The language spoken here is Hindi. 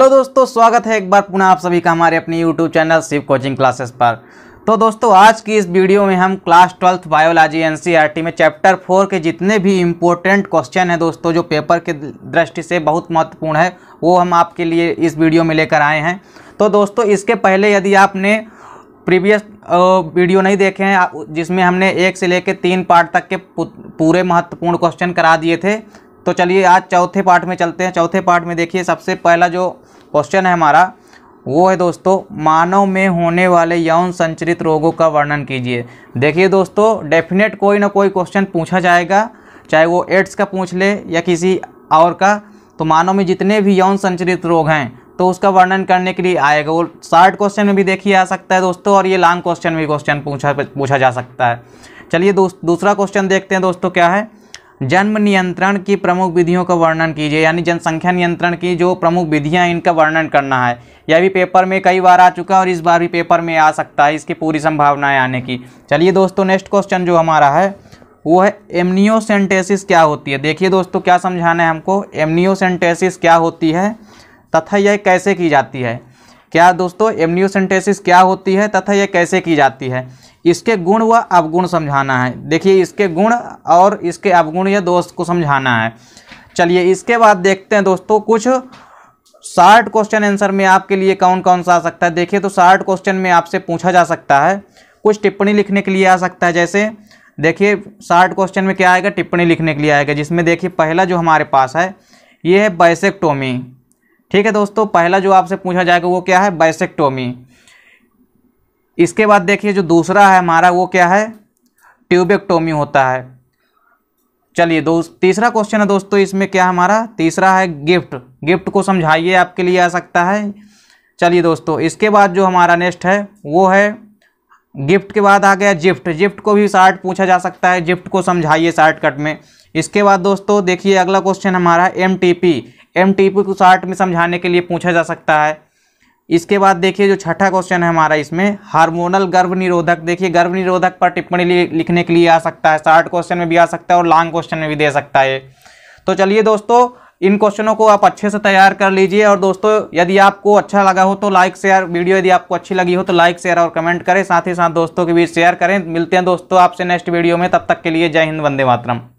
हेलो दोस्तों स्वागत है एक बार पुनः आप सभी का हमारे अपने YouTube channel Shiv coaching classes पर तो दोस्तों आज की इस वीडियो में हम क्लास ट्वेल्थ बायोलॉजी एन में चैप्टर फोर के जितने भी इम्पोर्टेंट क्वेश्चन हैं दोस्तों जो पेपर के दृष्टि से बहुत महत्वपूर्ण है वो हम आपके लिए इस वीडियो में लेकर आए हैं तो दोस्तों इसके पहले यदि आपने प्रीवियस वीडियो नहीं देखे हैं जिसमें हमने एक से लेकर तीन पार्ट तक के पूरे महत्वपूर्ण क्वेश्चन करा दिए थे तो चलिए आज चौथे पार्ट में चलते हैं चौथे पार्ट में देखिए सबसे पहला जो क्वेश्चन है हमारा वो है दोस्तों मानव में होने वाले यौन संचरित रोगों का वर्णन कीजिए देखिए दोस्तों डेफिनेट कोई ना कोई क्वेश्चन पूछा जाएगा चाहे वो एड्स का पूछ ले या किसी और का तो मानव में जितने भी यौन संचरित रोग हैं तो उसका वर्णन करने के लिए आएगा वो शार्ट क्वेश्चन में भी देखिए आ सकता है दोस्तों और ये लॉन्ग क्वेश्चन में भी क्वेश्चन पूछा पूछा जा सकता है चलिए दूसरा क्वेश्चन देखते हैं दोस्तों क्या है जन्म नियंत्रण की प्रमुख विधियों का वर्णन कीजिए यानी जनसंख्या नियंत्रण की जो प्रमुख विधियां इनका वर्णन करना है यह भी पेपर में कई बार आ चुका है और इस बार भी पेपर में आ सकता है इसकी पूरी संभावनाएं आने की चलिए दोस्तों नेक्स्ट क्वेश्चन जो हमारा है वो है एमनियोसेंटेसिस क्या होती है देखिए दोस्तों क्या समझाना है हमको एमनियोसेंटेसिस क्या होती है तथा यह कैसे की जाती है क्या दोस्तों एमनियोसेंटेसिस क्या होती है तथा यह कैसे की जाती है इसके गुण व अवगुण समझाना है देखिए इसके गुण और इसके अवगुण यह दोस्त को समझाना है चलिए इसके बाद देखते हैं दोस्तों कुछ शार्ट क्वेश्चन आंसर में आपके लिए कौन कौन सा आ सकता है देखिए तो शार्ट क्वेश्चन में आपसे पूछा जा सकता है कुछ टिप्पणी लिखने के लिए आ सकता है जैसे देखिए शार्ट क्वेश्चन में क्या आएगा टिप्पणी लिखने के लिए आएगा जिसमें देखिए पहला जो हमारे पास है ये है बाइसेक्टोमी ठीक है दोस्तों पहला जो आपसे पूछा जाएगा वो क्या है बाइसेक्टोमी इसके बाद देखिए जो दूसरा है हमारा वो क्या है ट्यूबेक्टोमी होता है चलिए दोस्त तीसरा क्वेश्चन है दोस्तों इसमें क्या हमारा तीसरा है गिफ्ट गिफ्ट को समझाइए आपके लिए आ सकता है चलिए दोस्तों इसके बाद जो हमारा नेक्स्ट है वो है गिफ्ट के बाद आ गया जिफ्ट जिफ्ट को भी शार्ट पूछा जा सकता है जिफ्ट को समझाइए शार्टकट में इसके बाद दोस्तों देखिए अगला क्वेश्चन हमारा M T P M T को शार्ट में समझाने के लिए पूछा जा सकता है इसके बाद देखिए जो छठा क्वेश्चन है हमारा इसमें हार्मोनल गर्भ निरोधक देखिए गर्भ निरोधक पर टिप्पणी लिखने के लिए आ सकता है शार्ट क्वेश्चन में भी आ सकता है और लॉन्ग क्वेश्चन में भी दे सकता है तो चलिए दोस्तों इन क्वेश्चनों को आप अच्छे से तैयार कर लीजिए और दोस्तों यदि आपको अच्छा लगा हो तो लाइक शेयर वीडियो यदि आपको अच्छी लगी हो तो लाइक शेयर और कमेंट करें साथ ही साथ दोस्तों के बीच शेयर करें मिलते हैं दोस्तों आपसे नेक्स्ट वीडियो में तब तक के लिए जय हिंद वंदे मातरम